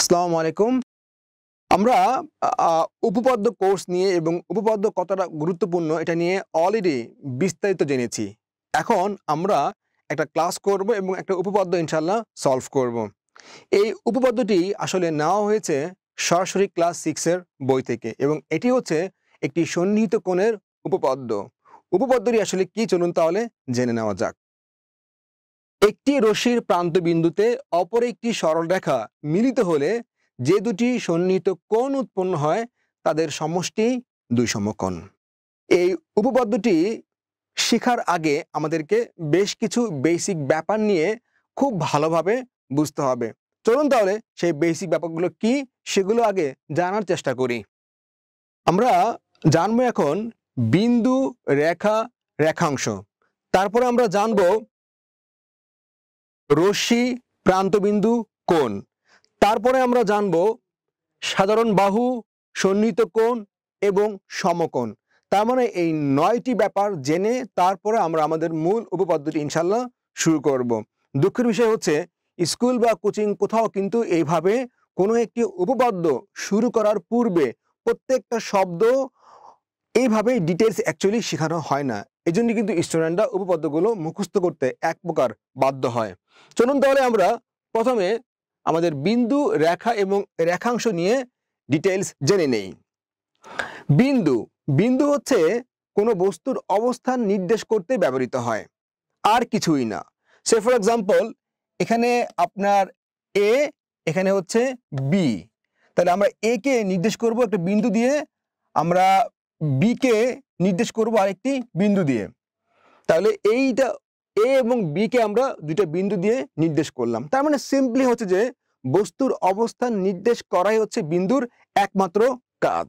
আসসালামু আলাইকুম আমরা উপপাদ্য কোর্স নিয়ে এবং উপপাদ্য কতটা গুরুত্বপূর্ণ এটা নিয়ে অলরেডি বিস্তারিত জেনেছি এখন আমরা একটা ক্লাস করব এবং একটা উপপাদ্য ইনশাল্লাহ সলভ করব। এই উপপাদ্যটি আসলে নেওয়া হয়েছে সরাসরি ক্লাস সিক্সের বই থেকে এবং এটি হচ্ছে একটি সন্নিহিত কোণের উপপাদ্য উপপাদ্যটি আসলে কি চলুন তাহলে জেনে নেওয়া যাক একটি রশ্মির প্রান্তবিন্দুতে অপর একটি সরলরেখা মিলিত হলে যে দুটি সন্নিহিত কোণ উৎপন্ন হয় তাদের সমষ্টি দুই সমকোণ এই উপপাদ্যটি শেখার আগে আমাদেরকে বেশ কিছু বেসিক ব্যাপার নিয়ে খুব ভালোভাবে বুঝতে হবে চলুন তাহলে সেই বেসিক ব্যাপারগুলো কি সেগুলো আগে জানার চেষ্টা করি আমরা জানবো এখন বিন্দু রেখা রেখাংশ তারপরে আমরা জানবো রশ্মি প্রান্তবিন্দু কোণ তারপরে আমরা জানব সাধারণ বাহু সন্নিহিত কোণ এবং সমকোণ তার মানে এই নয়টি ব্যাপার জেনে তারপরে আমরা আমাদের মূল উপপাদ্যটি ইনশাল্লাহ শুরু করব। দুঃখের বিষয় হচ্ছে স্কুল বা কোচিং কোথাও কিন্তু এইভাবে কোনো একটি উপপাদ্য শুরু করার পূর্বে প্রত্যেকটা শব্দ এইভাবে ডিটেলস অ্যাকচুয়ালি শেখানো হয় না এই জন্য কিন্তু স্টুডেন্টরা উপপাদ্যগুলো মুখস্থ করতে এক প্রকার বাধ্য হয় চলুন তাহলে আমরা প্রথমে আমাদের বিন্দু রেখা এবং রেখাংশ নিয়ে ডিটেলস জেনে নেই বিন্দু বিন্দু হচ্ছে কোনো বস্তুর অবস্থান নির্দেশ করতে ব্যবহৃত হয় আর কিছুই না সে ফর এক্সাম্পল এখানে আপনার এ এখানে হচ্ছে বি তাহলে আমরা এ কে নির্দেশ করব একটা বিন্দু দিয়ে আমরা বিকে নির্দেশ করব আরেকটি বিন্দু দিয়ে তাহলে এইটা এ এবং বিকে আমরা দুইটা বিন্দু দিয়ে নির্দেশ করলাম তার মানে সিম্পলি হচ্ছে যে বস্তুর অবস্থান নির্দেশ করাই হচ্ছে বিন্দুর একমাত্র কাজ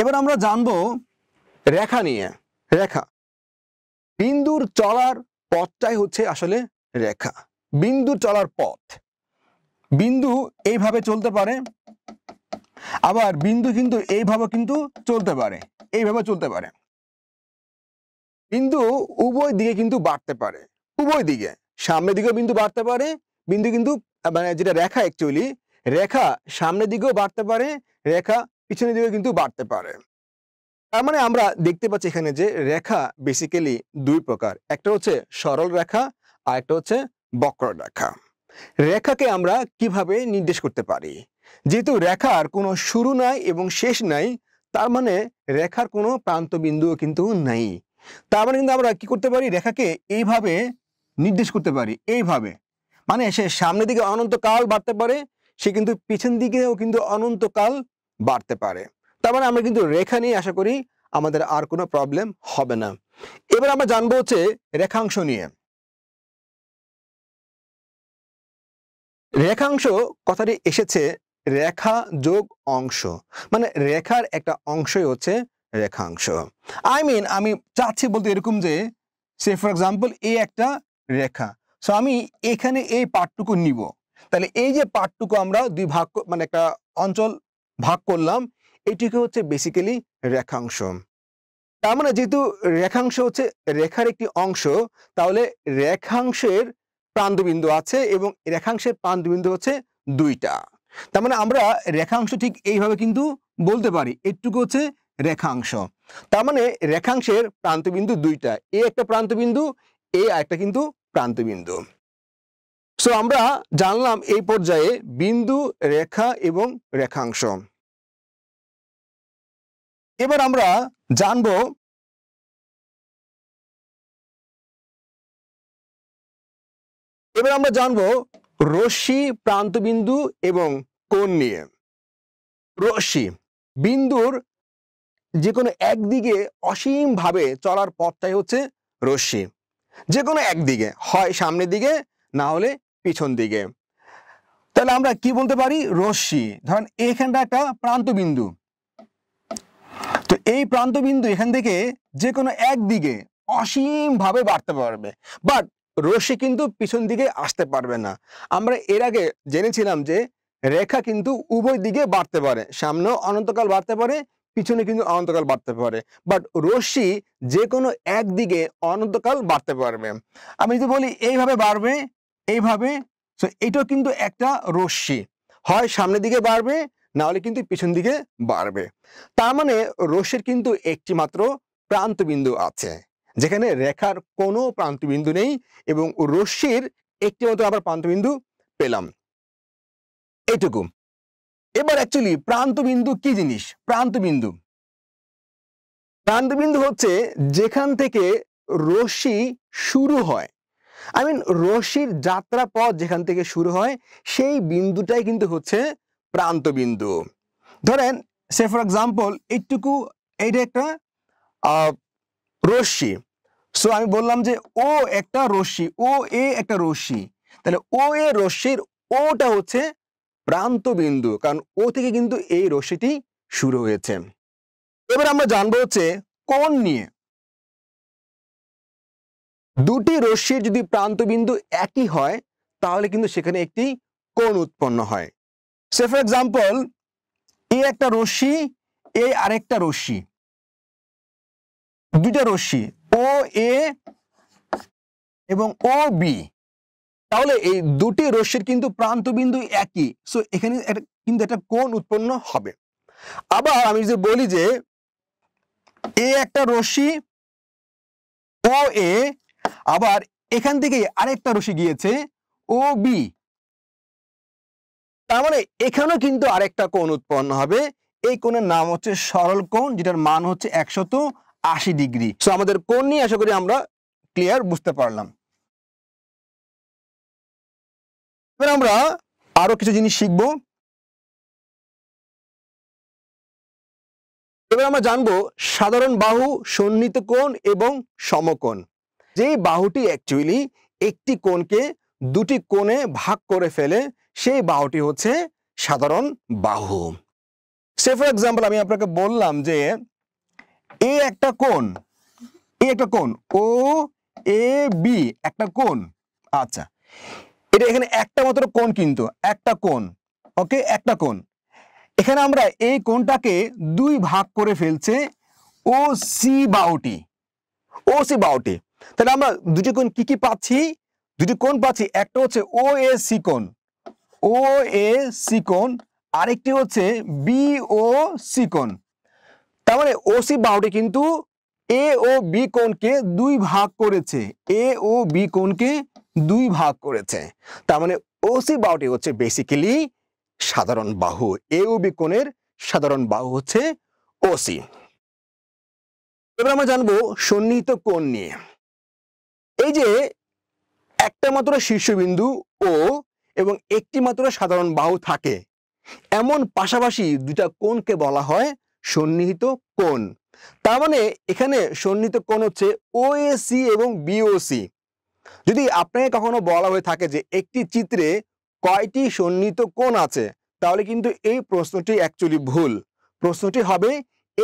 এবার আমরা জানব রেখা নিয়ে রেখা বিন্দুর চলার পথটাই হচ্ছে আসলে রেখা বিন্দু চলার পথ বিন্দু এইভাবে চলতে পারে আবার বিন্দু কিন্তু এইভাবে কিন্তু চলতে পারে এইভাবে চলতে পারে বিন্দু উভয় দিকে কিন্তু বাড়তে পারে উভয় দিকে সামনের দিকেও বিন্দু বাড়তে পারে বিন্দু কিন্তু মানে যেটা রেখা অ্যাকচুয়ালি রেখা সামনের দিকেও বাড়তে পারে রেখা পিছনের দিকেও কিন্তু বাড়তে পারে তার মানে আমরা দেখতে পাচ্ছি এখানে যে রেখা বেসিক্যালি দুই প্রকার একটা হচ্ছে সরল রেখা আর একটা হচ্ছে বক্র রেখা রেখাকে আমরা কিভাবে নির্দেশ করতে পারি যেহেতু রেখার কোনো শুরু নাই এবং শেষ নাই তার মানে রেখার কোনো প্রান্তবিন্দুও কিন্তু নাই তার মানে কিন্তু আমরা কি করতে পারি রেখাকে এইভাবে নির্দেশ করতে পারি এইভাবে মানে সে সামনের দিকে অনন্তকাল বাড়তে পারে সে কিন্তু পিছন দিকেও কিন্তু অনন্তকাল বাড়তে পারে তার মানে আমরা কিন্তু রেখা নিয়ে আশা করি আমাদের আর কোনো প্রবলেম হবে না এবার আমরা জানবো হচ্ছে রেখাংশ নিয়ে রেখাংশ কথাটি এসেছে রেখা যোগ অংশ মানে রেখার একটা অংশই হচ্ছে রেখাংশ আই মিন আমি চাচ্ছি বলতে এরকম যে সে ফর এক্সাম্পল এই একটা রেখা সো আমি এখানে এই পার্টটুকু নিব তাহলে এই যে পার্টটুকু আমরা দুই ভাগ মানে একটা অঞ্চল ভাগ করলাম এটিকে হচ্ছে বেসিক্যালি রেখাংশ তার মানে যেহেতু রেখাংশ হচ্ছে রেখার একটি অংশ তাহলে রেখাংশের প্রান্তবিন্দু আছে এবং রেখাংশের প্রান্তবিন্দু হচ্ছে দুইটা তার মানে আমরা রেখাংশ ঠিক এইভাবে কিন্তু বলতে পারি এটুকু হচ্ছে রেখাংশ তার মানে রেখাংশের প্রান্তবিন্দু দুইটা এ একটা প্রান্তবিন্দু এ একটা কিন্তু প্রান্তবিন্দু সো আমরা জানলাম এই পর্যায়ে বিন্দু রেখা এবং রেখাংশ এবার আমরা জানব এবার আমরা জানব রশ্মি প্রান্তবিন্দু এবং কোন নিয়ে রশ্মি বিন্দুর যে কোনো একদিকে অসীমভাবে চলার পথটাই হচ্ছে রশ্মি যে কোনো একদিকে হয় সামনের দিকে না হলে পিছন দিকে তাহলে আমরা কি বলতে পারি রশ্মি ধরেন এখানটা একটা প্রান্তবিন্দু তো এই প্রান্তবিন্দু এখান থেকে যে কোনো একদিকে অসীমভাবে বাড়তে পারবে বাট রশ্মি কিন্তু পিছন দিকে আসতে পারবে না আমরা এর আগে জেনেছিলাম যে রেখা কিন্তু উভয় দিকে বাড়তে পারে সামনেও অনন্তকাল বাড়তে পারে পিছনে কিন্তু অনন্তকাল বাড়তে পারে বাট রশ্মি যে কোনো একদিকে অনন্তকাল বাড়তে পারবে আমি যদি বলি এইভাবে বাড়বে এইভাবে সো এটাও কিন্তু একটা রশ্মি হয় সামনের দিকে বাড়বে নাহলে কিন্তু পিছন দিকে বাড়বে তার মানে রশ্মির কিন্তু একটি মাত্র প্রান্তবিন্দু আছে যেখানে রেখার কোনো প্রান্তবিন্দু নেই এবং রশ্মির একটি মতো আবার প্রান্তবিন্দু পেলাম এইটুকু এবার অ্যাকচুয়ালি প্রান্তবিন্দু কি জিনিস প্রান্তবিন্দু প্রান্তবিন্দু হচ্ছে যেখান থেকে রশ্মি শুরু হয় আই মিন রশ্মির যাত্রা পথ যেখান থেকে শুরু হয় সেই বিন্দুটাই কিন্তু হচ্ছে প্রান্তবিন্দু ধরেন সে ফর এক্সাম্পল এইটুকু এইটা একটা রশ্মি সো আমি বললাম যে ও একটা রশ্মি ও এ একটা রশ্মি তাহলে ও এ রশ্মির ওটা হচ্ছে প্রান্ত বিন্দু কারণ ও থেকে কিন্তু এই রশ্মিটি শুরু হয়েছে এবার আমরা জানবো হচ্ছে কোন নিয়ে দুটি রশ্মির যদি প্রান্তবিন্দু একই হয় তাহলে কিন্তু সেখানে একটি কোণ উৎপন্ন হয় সে ফর এক্সাম্পল এ একটা রশ্মি এ আরেকটা রশ্মি দুইটা রশ্মি ও এ এবং ও বি তাহলে এই দুটি রশ্মির কিন্তু প্রান্তবিন্দু একই সো এখানে কিন্তু একটা কোন উৎপন্ন হবে আবার আমি যদি বলি যে এ একটা রশ্মি ও এ আবার এখান থেকে আরেকটা রশ্মি গিয়েছে ও বি তার মানে এখানেও কিন্তু আরেকটা কোণ উৎপন্ন হবে এই কোণের নাম হচ্ছে সরল কোণ যেটার মান হচ্ছে একশত আশি ডিগ্রি সো আমাদের কোণ নিয়ে আশা করি আমরা ক্লিয়ার বুঝতে পারলাম এবার আমরা আরো কিছু জিনিস শিখব এবার আমরা জানবো সাধারণ বাহু সন্নিহিত কোণ এবং সমকোণ যেই বাহুটি অ্যাকচুয়ালি একটি কোণকে দুটি কোণে ভাগ করে ফেলে সেই বাহুটি হচ্ছে সাধারণ বাহু সে ফর এক্সাম্পল আমি আপনাকে বললাম যে এ একটা কোণ এ একটা কোণ ও এ বি একটা কোণ আচ্ছা এটা এখানে একটা মাত্র কোণ কিন্তু একটা কোন ওকে একটা কোন এখানে আমরা এই কোনটাকে দুই ভাগ করে ফেলছে ও সি বাউটি ও সি বাউটি তাহলে আমরা দুটি কোণ কি কি পাচ্ছি দুটি কোণ পাচ্ছি একটা হচ্ছে ও এ সি কোন ও এ সি কোন আরেকটি হচ্ছে বি ও সি কোন তার মানে ও সি বাউটি কিন্তু এ ও বি কোনকে দুই ভাগ করেছে এ ও বি কোণকে দুই ভাগ করেছে তার মানে ওসি বাহুটি হচ্ছে বেসিক্যালি সাধারণ বাহু এবি কোণের সাধারণ বাহু হচ্ছে ওসি এবার আমরা জানবো সন্নিহিত কোণ নিয়ে এই যে একটা মাত্র শীর্ষবিন্দু ও এবং একটি মাত্র সাধারণ বাহু থাকে এমন পাশাপাশি দুটা কোণকে বলা হয় সন্নিহিত কোণ তার মানে এখানে সন্নিহিত কোণ হচ্ছে ওএসি এবং বিওসি যদি আপনাকে কখনো বলা হয়ে থাকে যে একটি চিত্রে কয়টি সন্নিহিত কোণ আছে তাহলে কিন্তু এই প্রশ্নটি অ্যাকচুয়ালি ভুল প্রশ্নটি হবে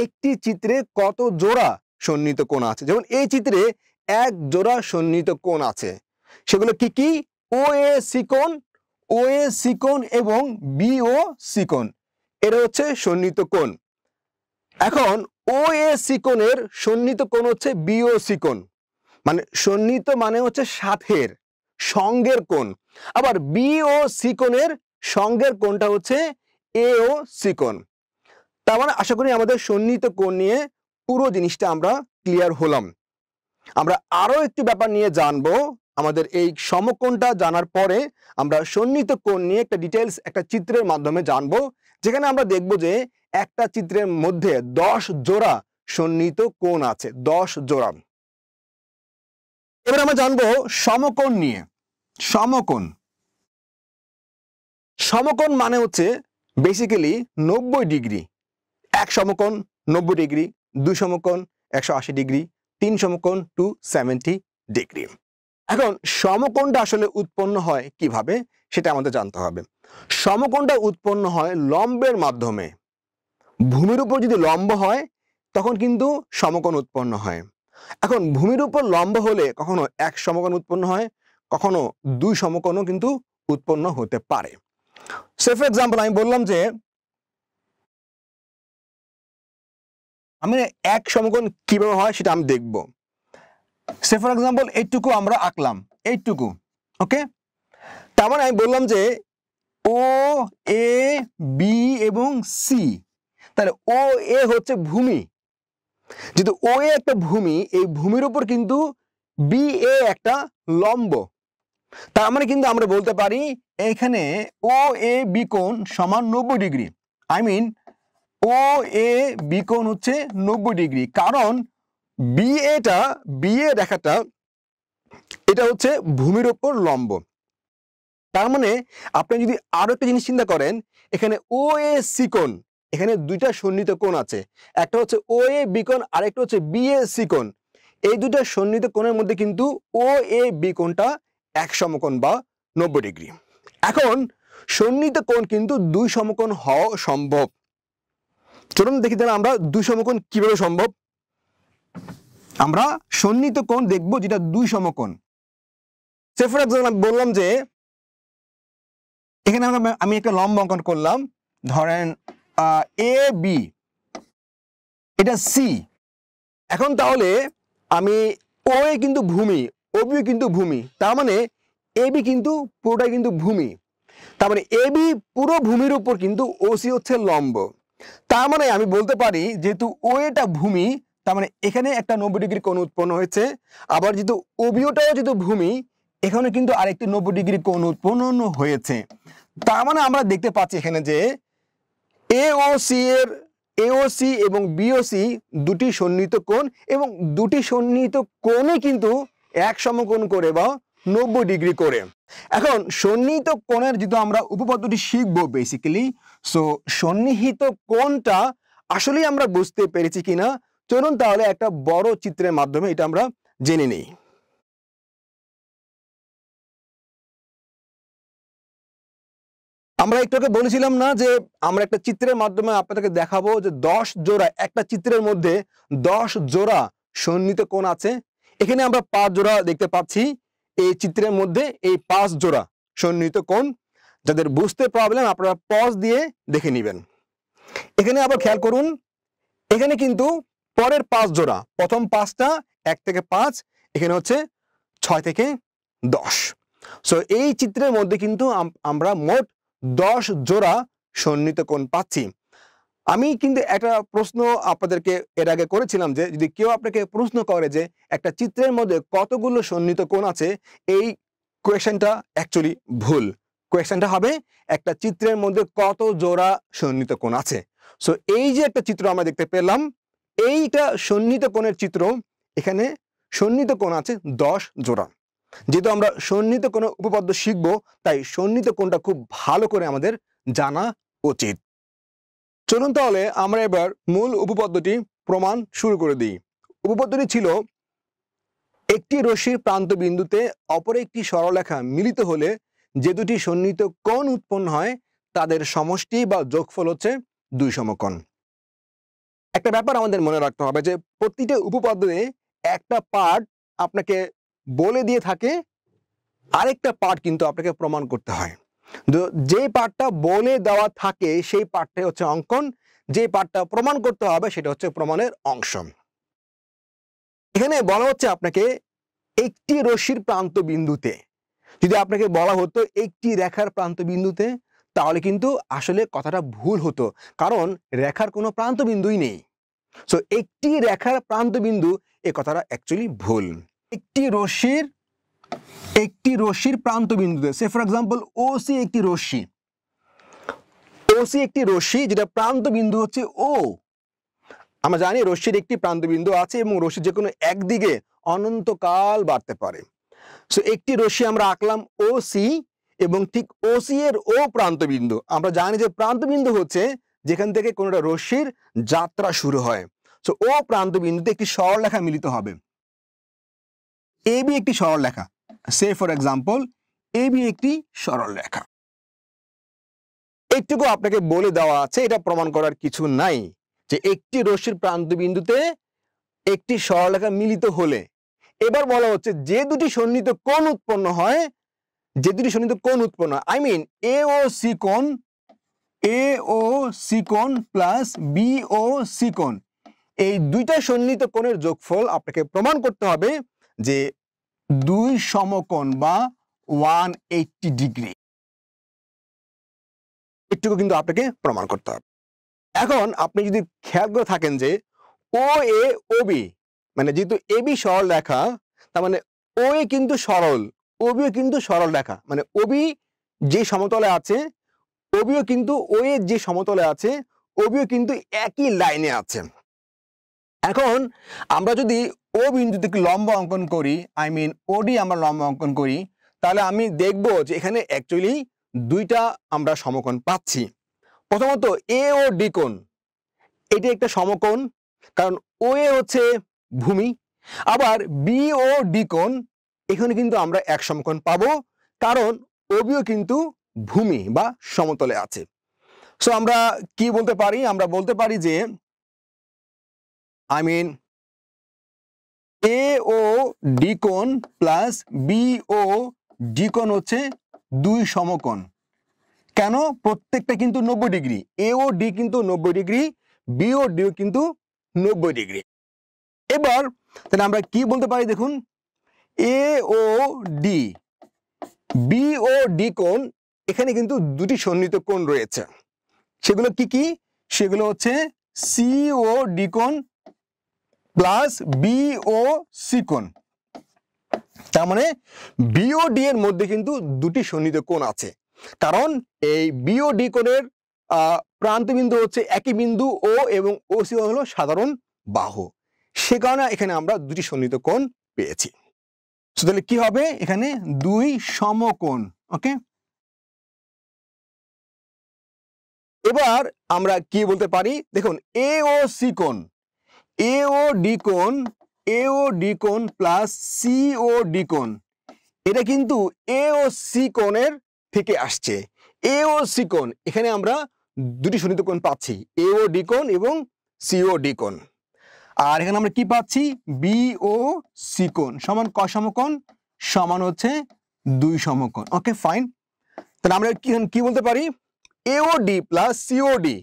একটি চিত্রে কত জোড়া সন্নিহিত কোণ আছে যেমন এই চিত্রে এক জোড়া সন্নিহিত কোণ আছে সেগুলো কি কি ও এ সিকোণ ও এ সিকোণ এবং বি ও সিকোণ এটা হচ্ছে সন্নিহিত কোণ এখন ও এ সিকোনের সন্নিহিত কোণ হচ্ছে বি ও সিকোণ মানে সন্নিহিত মানে হচ্ছে সাথের সঙ্গের কোন আবার বি ও সি কোণের সঙ্গের কোনটা হচ্ছে এ ও সি কোণ তার মানে আশা করি আমাদের সন্নিহিত কোণ নিয়ে পুরো জিনিসটা আমরা ক্লিয়ার হলাম আমরা আরও একটি ব্যাপার নিয়ে জানবো আমাদের এই সমকোণটা জানার পরে আমরা সন্নিহিত কোণ নিয়ে একটা ডিটেলস একটা চিত্রের মাধ্যমে জানবো যেখানে আমরা দেখব যে একটা চিত্রের মধ্যে দশ জোড়া সন্নিহিত কোণ আছে দশ জোড়া এবার আমরা জানবো সমকোণ নিয়ে সমকোণ সমকোণ মানে হচ্ছে বেসিক্যালি নব্বই ডিগ্রি এক সমকোণ নব্বই ডিগ্রি দুই সমকোণ একশো আশি ডিগ্রি তিন সমকোণ টু সেভেন্টি ডিগ্রি এখন সমকোণটা আসলে উৎপন্ন হয় কিভাবে সেটা আমাদের জানতে হবে সমকোণটা উৎপন্ন হয় লম্বের মাধ্যমে ভূমির উপর যদি লম্ব হয় তখন কিন্তু সমকোণ উৎপন্ন হয় এখন ভূমির উপর লম্ব হলে কখনো এক সমকোণ উৎপন্ন হয় কখনো দুই সমকোণও কিন্তু উৎপন্ন হতে পারে সে ফর এক্সাম্পল আমি বললাম যে আমি মানে এক সমকোণ কিভাবে হয় সেটা আমি দেখব সে ফর এক্সাম্পল এইটুকু আমরা আঁকলাম এইটুকু ওকে তার মানে আমি বললাম যে ও এ বি এবং সি তাহলে ও এ হচ্ছে ভূমি যেহেতু ও এ একটা ভূমি এই ভূমির উপর কিন্তু বি এ একটা লম্ব তার মানে কিন্তু আমরা বলতে পারি এখানে ও এ বিকোণ সমান নব্বই ডিগ্রি আই মিন ও এ বিকোণ হচ্ছে নব্বই ডিগ্রি কারণ বি এটা বি এ রেখাটা এটা হচ্ছে ভূমির ওপর লম্ব তার মানে আপনি যদি আরও একটা জিনিস চিন্তা করেন এখানে ও এ সিকোণ এখানে দুইটা সন্নিহিত কোণ আছে একটা হচ্ছে ও এ বিকোণ একটা হচ্ছে বি সি সিকোণ এই দুইটা সন্নিহিত কোণের মধ্যে কিন্তু ও এ বিকোণটা এক সমকোণ বা নব্বই ডিগ্রি এখন সন্নিহিত কোণ কিন্তু দুই সমকোণ হওয়া সম্ভব চলুন দেখি তাহলে আমরা দুই সমকোণ কিভাবে সম্ভব আমরা সন্নিহিত কোণ দেখব যেটা দুই সমকোণ সে ফর এক্সাম্পল আমি বললাম যে এখানে আমরা আমি একটা লম্ব অঙ্কন করলাম ধরেন এ বি এটা সি এখন তাহলে আমি ও এ কিন্তু ভূমি ও বি কিন্তু ভূমি তার মানে এ বি কিন্তু পুরোটাই কিন্তু ভূমি তার মানে এ বি পুরো ভূমির উপর কিন্তু ও সি হচ্ছে লম্ব তার মানে আমি বলতে পারি যেহেতু ও এটা ভূমি তার মানে এখানে একটা নব্বই ডিগ্রি কোণ উৎপন্ন হয়েছে আবার যেহেতু ওবিওটাও যেহেতু ভূমি এখানে কিন্তু আরেকটি নব্বই ডিগ্রি কোণ উৎপন্ন হয়েছে তার মানে আমরা দেখতে পাচ্ছি এখানে যে এওসি এর এওসি এবং বিওসি দুটি সন্নিহিত কোণ এবং দুটি সন্নিহিত কোণই কিন্তু এক সমকোণ করে বা নব্বই ডিগ্রি করে এখন সন্নিহিত কোণের যেহেতু আমরা উপপাদ্যটি শিখব বেসিক্যালি সো সন্নিহিত কোণটা আসলেই আমরা বুঝতে পেরেছি কিনা চলুন তাহলে একটা বড় চিত্রের মাধ্যমে এটা আমরা জেনে নিই আমরা একটু বলেছিলাম না যে আমরা একটা চিত্রের মাধ্যমে আপনাদেরকে দেখাবো যে দশ জোড়া একটা চিত্রের মধ্যে দশ জোড়া সন্নিহিত কোণ আছে এখানে আমরা পাঁচ জোড়া দেখতে পাচ্ছি এই চিত্রের মধ্যে এই পাঁচ জোড়া সন্নিহিত কোণ যাদের বুঝতে প্রবলেম আপনারা পজ দিয়ে দেখে নেবেন এখানে আবার খেয়াল করুন এখানে কিন্তু পরের পাঁচ জোড়া প্রথম পাঁচটা এক থেকে পাঁচ এখানে হচ্ছে ছয় থেকে দশ সো এই চিত্রের মধ্যে কিন্তু আমরা মোট দশ জোড়া সন্নিত কোণ পাচ্ছি আমি কিন্তু একটা প্রশ্ন আপনাদেরকে এর আগে করেছিলাম যে যদি কেউ আপনাকে প্রশ্ন করে যে একটা চিত্রের মধ্যে কতগুলো সন্নিত কোণ আছে এই কোয়েশনটা অ্যাকচুয়ালি ভুল কোয়েশনটা হবে একটা চিত্রের মধ্যে কত জোড়া সন্নিত কোণ আছে সো এই যে একটা চিত্র আমরা দেখতে পেলাম এইটা সন্নিহিত কোণের চিত্র এখানে সন্নিহিত কোণ আছে দশ জোড়া যেহেতু আমরা সন্নিহিত কোনো উপপাদ্য শিখব তাই সন্নিহিত কোনটা খুব ভালো করে আমাদের জানা উচিত চলুন তাহলে আমরা এবার মূল উপপাদ্যটি প্রমাণ শুরু করে দিই উপপাদ্যটি ছিল একটি রশ্মির প্রান্ত বিন্দুতে অপর একটি সরলেখা মিলিত হলে যে দুটি সন্নিহিত কোণ উৎপন্ন হয় তাদের সমষ্টি বা যোগফল হচ্ছে দুই সমকোণ একটা ব্যাপার আমাদের মনে রাখতে হবে যে প্রতিটা উপপাদ্যে একটা পার্ট আপনাকে বলে দিয়ে থাকে আরেকটা পার্ট কিন্তু আপনাকে প্রমাণ করতে হয় যে পার্টটা বলে দেওয়া থাকে সেই পার্টটাই হচ্ছে অঙ্কন যে পার্টটা প্রমাণ করতে হবে সেটা হচ্ছে প্রমাণের অংশ এখানে বলা হচ্ছে আপনাকে একটি রশ্মির প্রান্ত বিন্দুতে যদি আপনাকে বলা হতো একটি রেখার প্রান্ত বিন্দুতে তাহলে কিন্তু আসলে কথাটা ভুল হতো কারণ রেখার কোনো প্রান্ত বিন্দুই নেই সো একটি রেখার প্রান্ত বিন্দু এ কথাটা অ্যাকচুয়ালি ভুল একটি রশ্মির একটি রশ্মির বিন্দুতে সে ফর এক্সাম্পল ও সি একটি রশ্মি সি একটি রশ্মি যেটা প্রান্ত বিন্দু হচ্ছে ও আমরা জানি রশ্মির একটি প্রান্ত বিন্দু আছে এবং রশি যে কোনো একদিকে অনন্তকাল বাড়তে পারে সো একটি রশ্মি আমরা আঁকলাম ও সি এবং ঠিক ও সি এর ও প্রান্তবিন্দু আমরা জানি যে প্রান্ত বিন্দু হচ্ছে যেখান থেকে কোনোটা রশ্মির যাত্রা শুরু হয় সো ও প্রান্ত বিন্দুতে একটি সরলরেখা মিলিত হবে এ বি একটি সরল রেখা say for example A B একটি সরল রেখা এইটুকু আপনাকে বলে দেওয়া আছে এটা প্রমাণ করার কিছু নাই যে একটি রশ্মির প্রান্ত বিন্দুতে একটি সরলরেখা মিলিত হলে এবার বলা হচ্ছে যে দুটি সন্নিহিত কোন উৎপন্ন হয় যে দুটি সন্নিহিত কোন উৎপন্ন I mean A O C কোণ এ ও সি কোণ প্লাস বি ও সি কোণ এই দুইটা সন্নিহিত কোণের যোগফল আপনাকে প্রমাণ করতে হবে যে দুই সমকোণ বা ওয়ান এইটটি ডিগ্রি এটুকু কিন্তু আপনাকে প্রমাণ করতে হবে এখন আপনি যদি খেয়াল করে থাকেন যে ও এ ও বি মানে যেহেতু এ বি সরল রেখা তার মানে ও এ কিন্তু সরল ও বিও কিন্তু সরল রেখা মানে ও বি যে সমতলে আছে ও বিও কিন্তু ও এ যে সমতলে আছে ও বিও কিন্তু একই লাইনে আছে এখন আমরা যদি ও বিন্দু থেকে লম্বা অঙ্কন করি আই মিন ওডি আমরা লম্বা অঙ্কন করি তাহলে আমি দেখব যে এখানে অ্যাকচুয়ালি দুইটা আমরা সমকোণ পাচ্ছি প্রথমত এ ও ডি কোণ এটি একটা সমকোণ কারণ ও এ হচ্ছে ভূমি আবার বি ও ডি কোণ এখানে কিন্তু আমরা এক সমকোণ পাবো কারণ ওবিও কিন্তু ভূমি বা সমতলে আছে সো আমরা কি বলতে পারি আমরা বলতে পারি যে আই মিন এ ও ডিকোন প্লাস বি ও ডিকোন হচ্ছে দুই সমকোণ কেন প্রত্যেকটা কিন্তু নব্বই ডিগ্রি এ ও ডি কিন্তু নব্বই ডিগ্রি বি ও ডিও কিন্তু নব্বই ডিগ্রি এবার তাহলে আমরা কি বলতে পারি দেখুন A O D B O D কোণ এখানে কিন্তু দুটি সন্নিহিত কোণ রয়েছে সেগুলো কি কি সেগুলো হচ্ছে সি ও ডি কোণ প্লাস বিও সিকোন তার মানে বিওডি এর মধ্যে কিন্তু দুটি সন্নিহিত কোণ আছে কারণ এই বিওডি কোণের প্রান্ত বিন্দু হচ্ছে একই বিন্দু ও এবং ও সিকোন হলো সাধারণ বাহু সে কারণে এখানে আমরা দুটি সন্নিহিত কোণ পেয়েছি তাহলে কি হবে এখানে দুই সমকোণ ওকে এবার আমরা কি বলতে পারি দেখুন এ ও সিকোণ এ ও এও ডিকোন এ ও প্লাস সি ও এটা কিন্তু এ ও সি কোণের থেকে আসছে এ ও সি কোণ এখানে আমরা দুটি শোণিত কোণ পাচ্ছি এ ও ডি কোণ এবং সি ও ডি কোণ আর এখানে আমরা কি পাচ্ছি বি ও সি কোণ সমান ক সমকোণ সমান হচ্ছে দুই সমকোণ ওকে ফাইন তাহলে আমরা কি কি বলতে পারি A O D plus C O D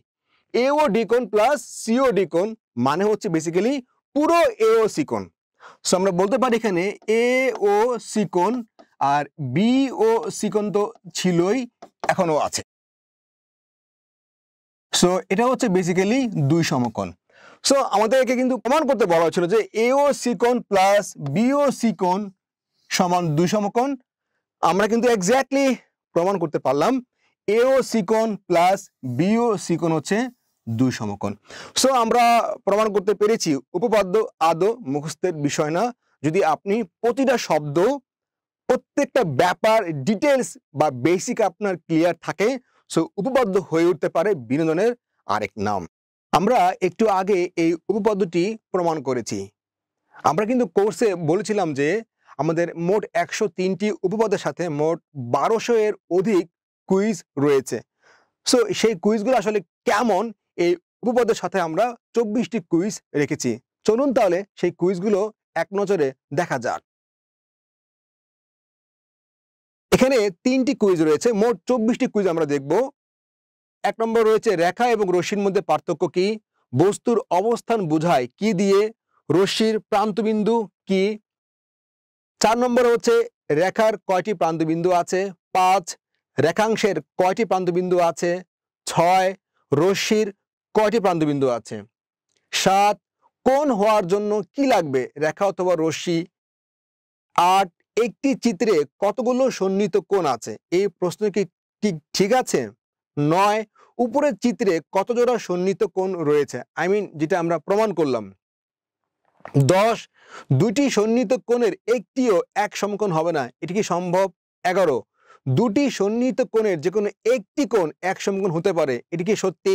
A O D কোণ প্লাস সিও ডি কোণ মানে হচ্ছে বেসিক্যালি পুরো এ ও সিকোন সো আমরা বলতে পারি এখানে এ ও সিকোন আর বি ও সিকোন তো ছিলই এখনো আছে সো এটা হচ্ছে বেসিক্যালি দুই সমকোণ সো আমাদেরকে কিন্তু প্রমাণ করতে বলা হয়েছিল যে এ ও সিকোন প্লাস বিও সিকোন সমান দুই সমকোণ আমরা কিন্তু এক্স্যাক্টলি প্রমাণ করতে পারলাম এ ও সিকোন প্লাস বিও সিকোণ হচ্ছে দুই সমকন সো আমরা প্রমাণ করতে পেরেছি উপপাদ্য আদৌ মুখস্থের বিষয় না যদি আপনি প্রতিটা শব্দ প্রত্যেকটা ব্যাপার ডিটেলস বা বেসিক আপনার ক্লিয়ার থাকে সো উপপাদ্য হয়ে উঠতে পারে বিনোদনের আরেক নাম আমরা একটু আগে এই উপপাদ্যটি প্রমাণ করেছি আমরা কিন্তু কোর্সে বলেছিলাম যে আমাদের মোট একশো তিনটি উপপাদ্যের সাথে মোট বারোশো এর অধিক কুইজ রয়েছে সো সেই কুইজগুলো আসলে কেমন এই উপপাদ্যের সাথে আমরা চব্বিশটি কুইজ রেখেছি চলুন তাহলে সেই কুইজগুলো এক নজরে দেখা যাক এখানে তিনটি কুইজ রয়েছে মোট চব্বিশটি কুইজ আমরা দেখব এক নম্বর রয়েছে রেখা এবং রশ্মির মধ্যে পার্থক্য কি বস্তুর অবস্থান বোঝায় কি দিয়ে রশ্মির প্রান্তবিন্দু কি চার নম্বর হচ্ছে রেখার কয়টি প্রান্তবিন্দু আছে পাঁচ রেখাংশের কয়টি প্রান্তবিন্দু আছে ছয় রশ্মির কয়টি প্রান্তবিন্দু আছে সাত কোন হওয়ার জন্য কি লাগবে রেখা অথবা রশ্মি আট একটি চিত্রে কতগুলো সন্নিহিত কোণ আছে এই প্রশ্ন কি ঠিক আছে নয় উপরের চিত্রে কত জোড়া সন্নিহিত কোন রয়েছে আই মিন যেটা আমরা প্রমাণ করলাম দশ দুটি সন্নিহিত কোণের একটিও এক সমকোণ হবে না এটি কি সম্ভব এগারো দুটি সন্নিহিত কোণের যে কোনো একটি কোণ এক সমকোণ হতে পারে এটি কি সত্যি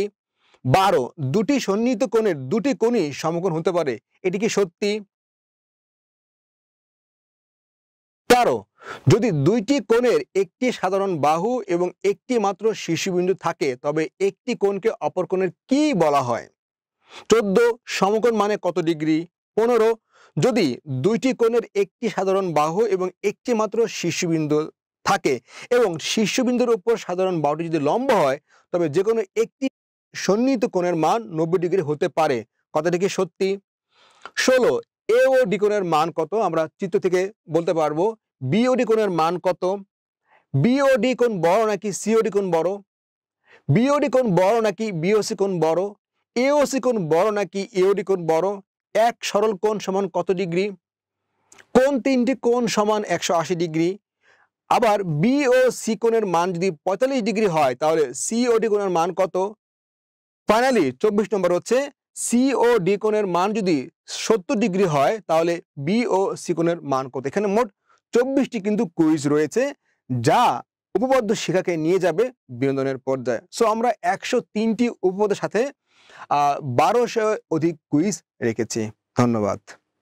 বারো দুটি সন্নিহিত কোণের দুটি কোণই সমকোণ হতে পারে এটি কি সত্যি তেরো যদি দুইটি কোণের একটি সাধারণ বাহু এবং একটি মাত্র শিশুবিন্দু থাকে তবে একটি কোণকে অপর কোণের কি বলা হয় চোদ্দ সমকোণ মানে কত ডিগ্রি পনেরো যদি দুইটি কোণের একটি সাধারণ বাহু এবং একটি মাত্র শিশুবিন্দু থাকে এবং শিশুবিন্দুর উপর সাধারণ বাহুটি যদি লম্ব হয় তবে যে কোনো একটি সন্নিহিত কোণের মান নব্বই ডিগ্রি হতে পারে কথাটি কি সত্যি ষোলো এ ও ডি কোণের মান কত আমরা চিত্র থেকে বলতে পারবো বিওডি কোণের মান কত বিওডি কোণ বড় নাকি সিওডি কোন বড় বিওডি কোণ বড় নাকি বিওসি কোন বড় এওসি কোন বড় নাকি এওডি কোণ বড় এক সরল কোণ সমান কত ডিগ্রি কোন তিনটি কোণ সমান একশো ডিগ্রি আবার বিও সি কোণের মান যদি পঁয়তাল্লিশ ডিগ্রি হয় তাহলে সিওডি কোণের মান কত ফাইনালি চব্বিশ নম্বর হচ্ছে সি ও ডি কোণের মান যদি সত্তর ডিগ্রি হয় তাহলে বি ও সি কোণের মান কত এখানে মোট চব্বিশটি কিন্তু কুইজ রয়েছে যা উপপদ্য শিখাকে নিয়ে যাবে বিনোদনের পর্যায়ে সো আমরা একশো তিনটি উপপদের সাথে বারোশো অধিক কুইজ রেখেছি ধন্যবাদ